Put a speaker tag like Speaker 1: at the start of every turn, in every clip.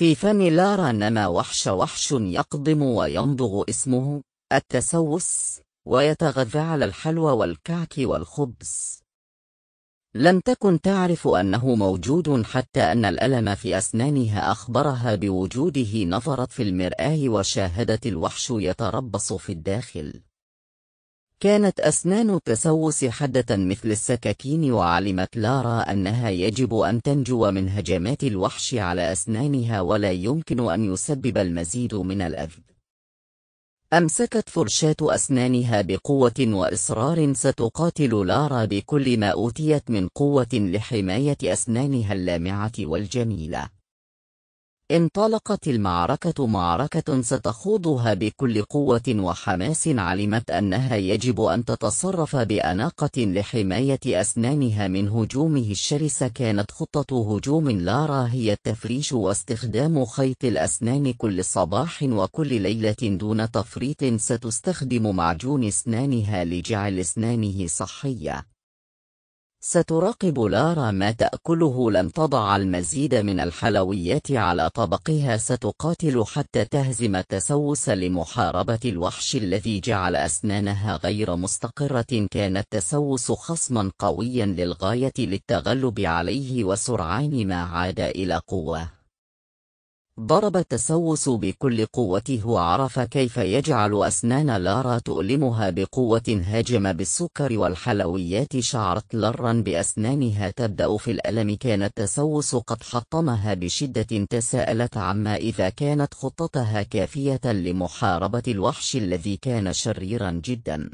Speaker 1: في فم لارا نما وحش وحش يقضم وينضغ اسمه التسوس ويتغذى على الحلوى والكعك والخبز لم تكن تعرف أنه موجود حتى أن الألم في أسنانها أخبرها بوجوده نظرت في المرآة وشاهدت الوحش يتربص في الداخل كانت أسنان تسوس حادة مثل السكاكين وعلمت لارا أنها يجب أن تنجو من هجمات الوحش على أسنانها ولا يمكن أن يسبب المزيد من الأذى. أمسكت فرشاة أسنانها بقوة وإصرار ستقاتل لارا بكل ما أوتيت من قوة لحماية أسنانها اللامعة والجميلة. انطلقت المعركة معركة ستخوضها بكل قوة وحماس علمت أنها يجب أن تتصرف بأناقة لحماية أسنانها من هجومه الشرس كانت خطة هجوم لارا هي التفريش واستخدام خيط الأسنان كل صباح وكل ليلة دون تفريط ستستخدم معجون أسنانها لجعل أسنانه صحية ستراقب لارا ما تأكله لن تضع المزيد من الحلويات على طبقها ستقاتل حتى تهزم التسوس لمحاربة الوحش الذي جعل أسنانها غير مستقرة كان التسوس خصما قويا للغاية للتغلب عليه وسرعان ما عاد إلى قوه ضرب التسوس بكل قوته وعرف كيف يجعل أسنان لارا تؤلمها بقوة هاجمة بالسكر والحلويات شعرت لرا بأسنانها تبدأ في الألم كان التسوس قد حطمها بشدة تساءلت عما إذا كانت خطتها كافية لمحاربة الوحش الذي كان شريرا جدا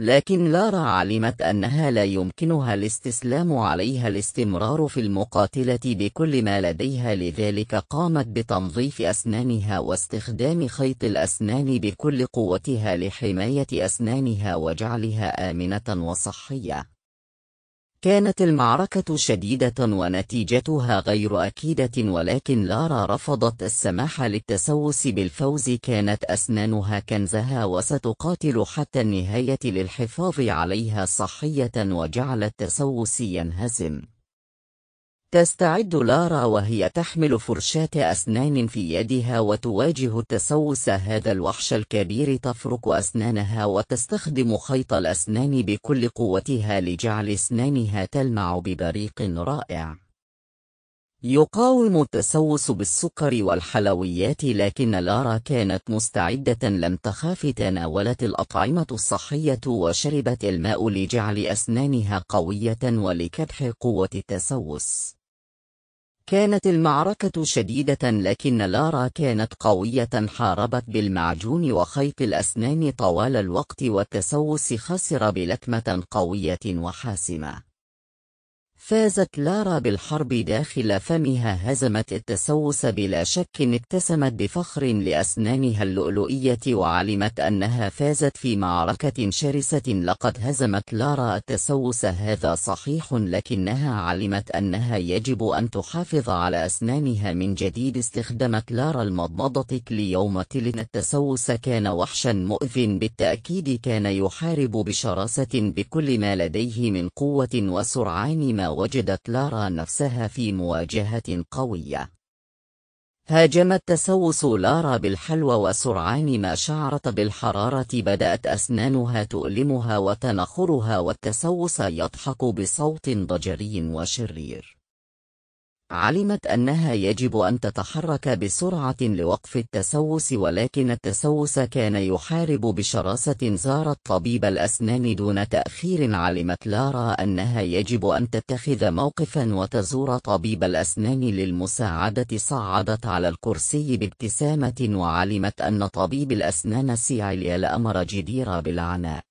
Speaker 1: لكن لارا علمت أنها لا يمكنها الاستسلام عليها الاستمرار في المقاتلة بكل ما لديها لذلك قامت بتنظيف أسنانها واستخدام خيط الأسنان بكل قوتها لحماية أسنانها وجعلها آمنة وصحية كانت المعركة شديدة ونتيجتها غير أكيدة ولكن لارا رفضت السماح للتسوس بالفوز كانت أسنانها كنزها وستقاتل حتى النهاية للحفاظ عليها صحية وجعل التسوس ينهزم تستعد لارا وهي تحمل فرشاة أسنان في يدها وتواجه التسوس هذا الوحش الكبير تفرك أسنانها وتستخدم خيط الأسنان بكل قوتها لجعل أسنانها تلمع ببريق رائع. يقاوم التسوس بالسكر والحلويات لكن لارا كانت مستعدة لم تخاف تناولت الأطعمة الصحية وشربت الماء لجعل أسنانها قوية ولكبح قوة التسوس. كانت المعركة شديدة لكن لارا كانت قوية حاربت بالمعجون وخيط الأسنان طوال الوقت والتسوس خسر بلكمة قوية وحاسمة فازت لارا بالحرب داخل فمها هزمت التسوس بلا شك ابتسمت بفخر لأسنانها اللؤلؤية وعلمت أنها فازت في معركة شرسة لقد هزمت لارا التسوس هذا صحيح لكنها علمت أنها يجب أن تحافظ على أسنانها من جديد استخدمت لارا المضمضة ليوم تلن التسوس كان وحشا مؤذ بالتأكيد كان يحارب بشراسة بكل ما لديه من قوة وسرعان ما وجدت لارا نفسها في مواجهة قوية هاجم التسوس لارا بالحلوى وسرعان ما شعرت بالحرارة بدأت أسنانها تؤلمها وتنخرها والتسوس يضحك بصوت ضجري وشرير علمت أنها يجب أن تتحرك بسرعة لوقف التسوس ولكن التسوس كان يحارب بشراسة زارت طبيب الأسنان دون تأخير علمت لارا أنها يجب أن تتخذ موقفا وتزور طبيب الأسنان للمساعدة صعدت على الكرسي بابتسامة وعلمت أن طبيب الأسنان سيعليل الأمر جدير بالعناء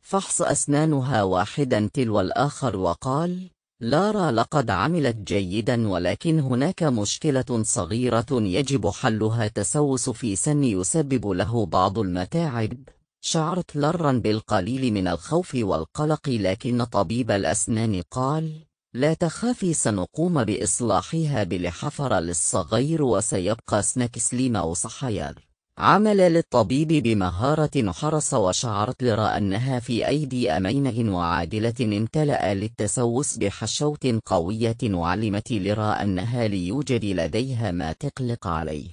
Speaker 1: فحص أسنانها واحدا تلو الآخر وقال لارا لقد عملت جيدا ولكن هناك مشكلة صغيرة يجب حلها تسوس في سن يسبب له بعض المتاعب شعرت لارا بالقليل من الخوف والقلق لكن طبيب الأسنان قال لا تخافي سنقوم بإصلاحها بلحفر للصغير وسيبقى سنك سليم حيار عمل للطبيب بمهارة حرص وشعرت لرى أنها في أيدي أمينة وعادلة امتلأ للتسوس بحشوة قوية وعلمت لرى أنها ليوجد لديها ما تقلق عليه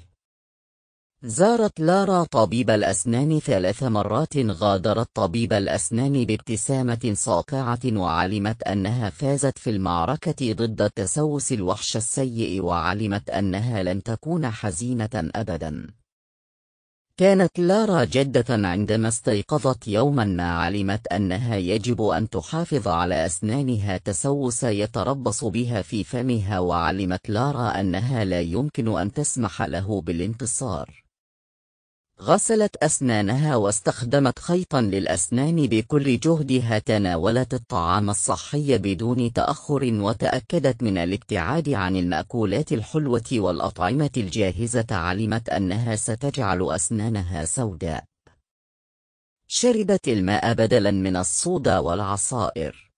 Speaker 1: زارت لارا طبيب الأسنان ثلاث مرات غادرت طبيب الأسنان بابتسامة ساطعة وعلمت أنها فازت في المعركة ضد التسوس الوحش السيء وعلمت أنها لن تكون حزينة أبداً كانت لارا جدة عندما استيقظت يوما ما علمت أنها يجب أن تحافظ على أسنانها تسوس يتربص بها في فمها وعلمت لارا أنها لا يمكن أن تسمح له بالانتصار غسلت أسنانها واستخدمت خيطا للأسنان بكل جهدها تناولت الطعام الصحي بدون تأخر وتأكدت من الابتعاد عن المأكولات الحلوة والأطعمة الجاهزة علمت أنها ستجعل أسنانها سوداء شربت الماء بدلا من الصودا والعصائر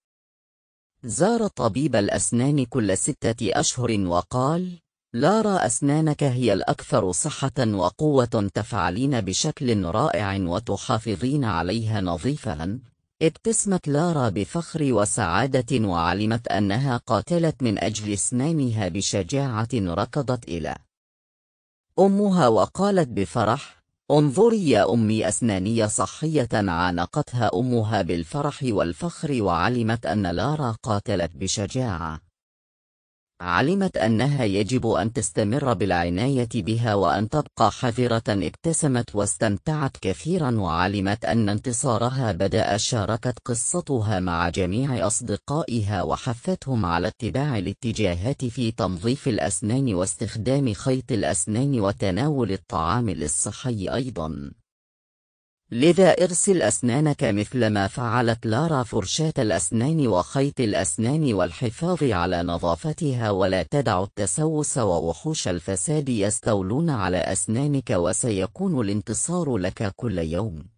Speaker 1: زار طبيب الأسنان كل ستة أشهر وقال لارا أسنانك هي الأكثر صحة وقوة تفعلين بشكل رائع وتحافظين عليها نظيفا. ابتسمت لارا بفخر وسعادة وعلمت أنها قاتلت من أجل أسنانها بشجاعة ركضت إلى أمها وقالت بفرح انظري يا أمي أسناني صحية عانقتها أمها بالفرح والفخر وعلمت أن لارا قاتلت بشجاعة علمت أنها يجب أن تستمر بالعناية بها وأن تبقى حذرة ابتسمت واستمتعت كثيرا وعلمت أن انتصارها بدأ شاركت قصتها مع جميع أصدقائها وحثتهم على اتباع الاتجاهات في تنظيف الأسنان واستخدام خيط الأسنان وتناول الطعام الصحي أيضا لذا ارسل أسنانك مثلما فعلت لارا فرشاة الأسنان وخيط الأسنان والحفاظ على نظافتها ولا تدع التسوس ووحوش الفساد يستولون على أسنانك وسيكون الانتصار لك كل يوم